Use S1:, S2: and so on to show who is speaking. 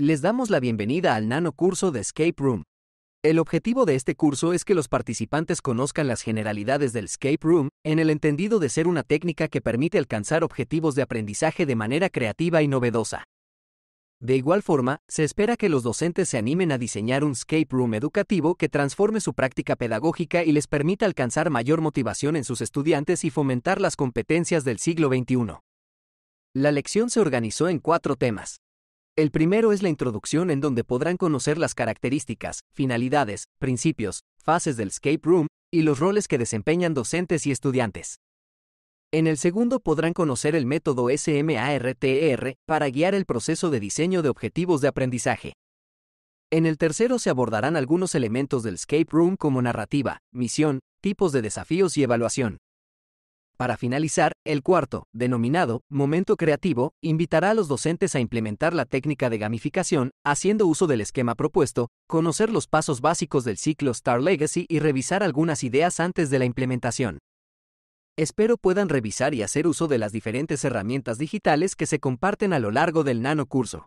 S1: les damos la bienvenida al nano curso de Escape Room. El objetivo de este curso es que los participantes conozcan las generalidades del Escape Room, en el entendido de ser una técnica que permite alcanzar objetivos de aprendizaje de manera creativa y novedosa. De igual forma, se espera que los docentes se animen a diseñar un escape room educativo que transforme su práctica pedagógica y les permita alcanzar mayor motivación en sus estudiantes y fomentar las competencias del siglo XXI. La lección se organizó en cuatro temas. El primero es la introducción en donde podrán conocer las características, finalidades, principios, fases del escape room y los roles que desempeñan docentes y estudiantes. En el segundo podrán conocer el método SMARTR e para guiar el proceso de diseño de objetivos de aprendizaje. En el tercero se abordarán algunos elementos del escape room como narrativa, misión, tipos de desafíos y evaluación. Para finalizar, el cuarto, denominado Momento Creativo, invitará a los docentes a implementar la técnica de gamificación, haciendo uso del esquema propuesto, conocer los pasos básicos del ciclo Star Legacy y revisar algunas ideas antes de la implementación. Espero puedan revisar y hacer uso de las diferentes herramientas digitales que se comparten a lo largo del nano curso.